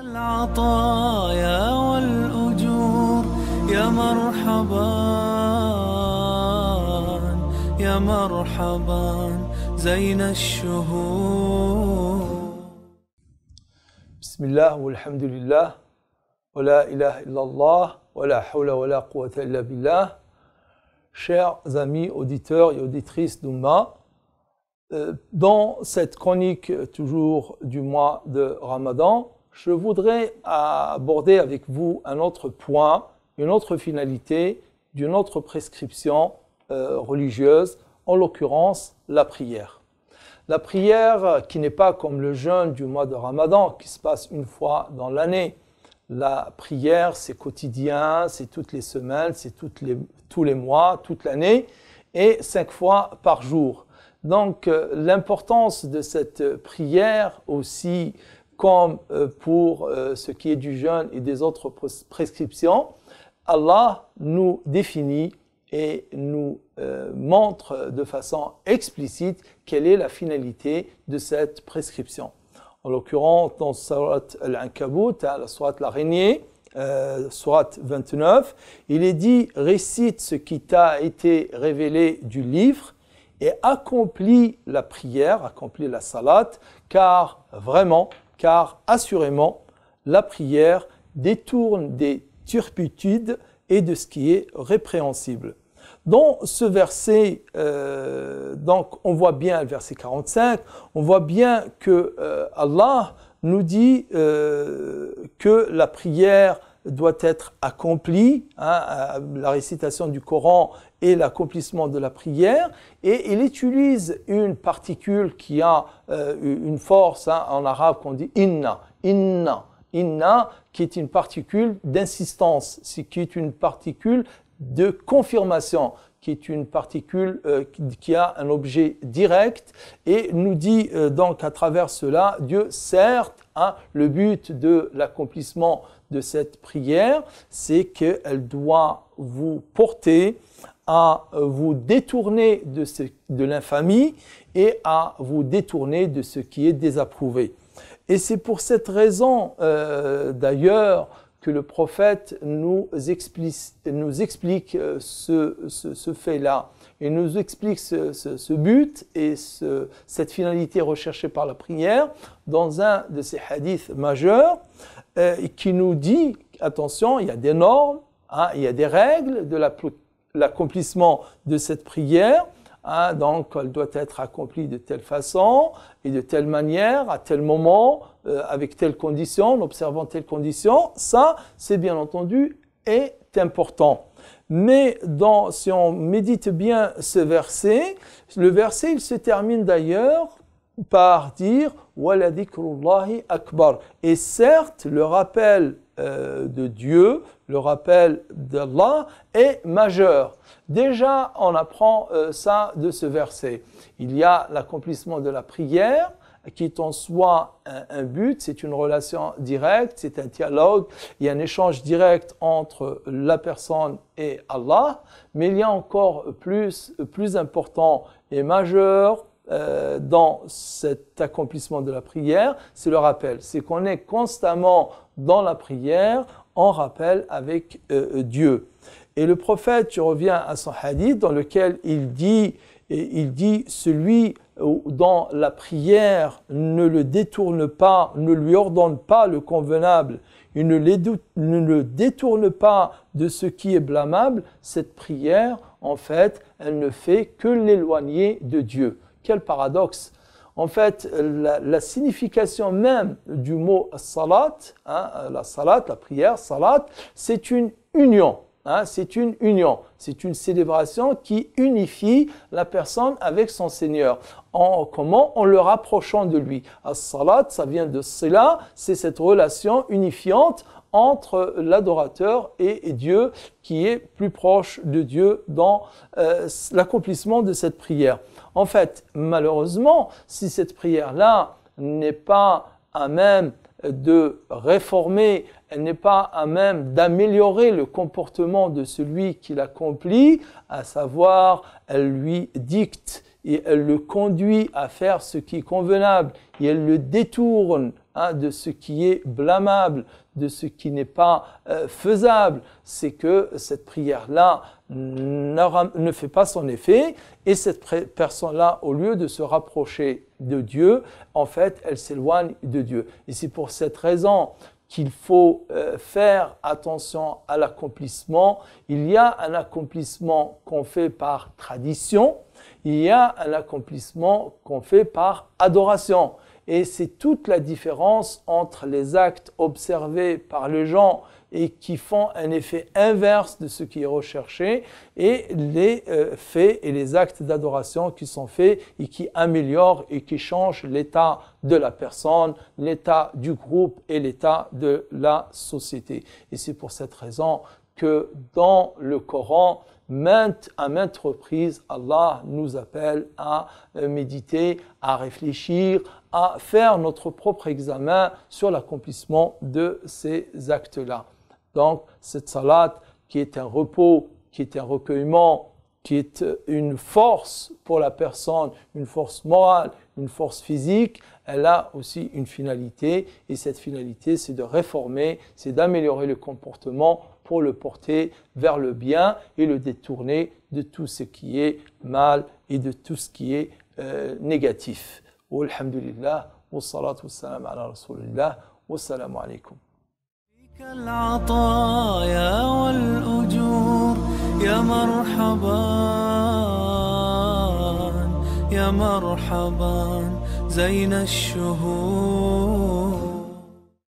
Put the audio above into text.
العطايا والأجور يا مرحبا يا مرحبا زين الشهور بسم الله والحمد لله ولا إله إلا الله ولا حول ولا قوة إلا بالله Chers amis auditeurs et auditrices d'Umma, euh, dans cette chronique toujours du mois de Ramadan, je voudrais aborder avec vous un autre point, une autre finalité d'une autre prescription euh, religieuse, en l'occurrence la prière. La prière qui n'est pas comme le jeûne du mois de Ramadan qui se passe une fois dans l'année. La prière, c'est quotidien, c'est toutes les semaines, c'est les, tous les mois, toute l'année et cinq fois par jour. Donc euh, l'importance de cette prière aussi comme euh, pour euh, ce qui est du jeûne et des autres prescriptions, Allah nous définit et nous euh, montre de façon explicite quelle est la finalité de cette prescription. En l'occurrence, dans Surat Al-Ankabut, hein, la Surat L'araignée, sourate 29, il est dit Récite ce qui t'a été révélé du livre et accomplis la prière, accomplis la salat, car vraiment car assurément, la prière détourne des turpitudes et de ce qui est répréhensible. Dans ce verset, euh, donc on voit bien le verset 45, on voit bien que euh, Allah nous dit euh, que la prière doit être accompli, hein, la récitation du Coran et l'accomplissement de la prière, et il utilise une particule qui a euh, une force hein, en arabe qu'on dit inna, inna, inna, qui est une particule d'insistance, qui est une particule de confirmation, qui est une particule euh, qui a un objet direct, et nous dit euh, donc à travers cela, Dieu certes le but de l'accomplissement de cette prière, c'est qu'elle doit vous porter à vous détourner de, l'infamie et à vous détourner de ce qui est désapprouvé. Et c'est pour cette raison, euh, d'ailleurs, que le prophète nous explique, euh, ce fait-là. Il nous explique ce, but et cette finalité recherchée par la prière dans un de ses hadiths majeurs euh, qui nous dit, attention, il y a des normes, hein, il y a des règles de l'accomplissement de cette prière. Hein, donc, elle doit être accomplie de telle façon et de telle manière, à tel moment, euh, avec telle condition, en observant telle condition. Ça, c'est bien entendu est important. Mais si on médite bien ce verset, le verset il se termine d'ailleurs par dire Waladikrullahi Akbar. Et certes, le rappel euh, de Dieu, le rappel d'Allah est majeur. Déjà, on apprend euh, ça de ce verset. Il y a l'accomplissement de la prière, qui est en soi un, but, c'est une relation directe, c'est un dialogue, il y a un échange direct entre la personne et Allah, mais il y a encore plus, plus important et majeur euh, dans cet accomplissement de la prière, c'est le rappel. C'est qu'on est constamment dans la prière en rappel avec euh, Dieu. Et le prophète, tu reviens à son hadith dans lequel il dit, et il dit, celui euh, dont la prière ne le détourne pas, ne lui ordonne pas le convenable, il ne, le détourne pas de ce qui est blâmable, cette prière, en fait, elle ne fait que l'éloigner de Dieu. Quel paradoxe en fait, la, signification même du mot salat, hein, la salat, la prière, salat, c'est une union. Hein, c'est une union, c'est une célébration qui unifie la personne avec son Seigneur. En comment En le rapprochant de lui. As-salat, ça vient de cela, c'est cette relation unifiante entre l'adorateur et Dieu qui est plus proche de Dieu dans euh, l'accomplissement de cette prière. En fait, malheureusement, si cette prière-là n'est pas à même de réformer, elle n'est pas à même d'améliorer le comportement de celui qui l'accomplit, à savoir, elle lui dicte et elle le conduit à faire ce qui est convenable et elle le détourne Hein, de ce qui est blâmable, de ce qui n'est pas euh, faisable, c'est que cette prière-là ne fait pas son effet et cette personne-là, au lieu de se rapprocher de Dieu, en fait, elle s'éloigne de Dieu. Et c'est pour cette raison qu'il faut euh, faire attention à l'accomplissement. Il y a un accomplissement qu'on fait par tradition, il y a un accomplissement qu'on fait par adoration. Et c'est toute la différence entre les actes observés par les gens et qui font un effet inverse de ce qui est recherché et les euh, faits et les actes d'adoration qui sont faits et qui améliorent et qui changent l'état de la personne, l'état du groupe et l'état de la société. Et c'est pour cette raison que dans le Coran, à maintes reprises, Allah nous appelle à euh, méditer, à réfléchir, à faire notre propre examen sur l'accomplissement de ces actes-là. Donc, cette salat qui est un repos, qui est un recueillement, qui est euh, une force pour la personne, une force morale, une force physique, elle a aussi une finalité. Et cette finalité, c'est de réformer, c'est d'améliorer le comportement pour le porter vers le bien et le détourner de tout ce qui est mal et de tout ce qui est euh, négatif. Alhamdulillah, wa salatu wa salam ala rasulillah, wa salamu alaikum.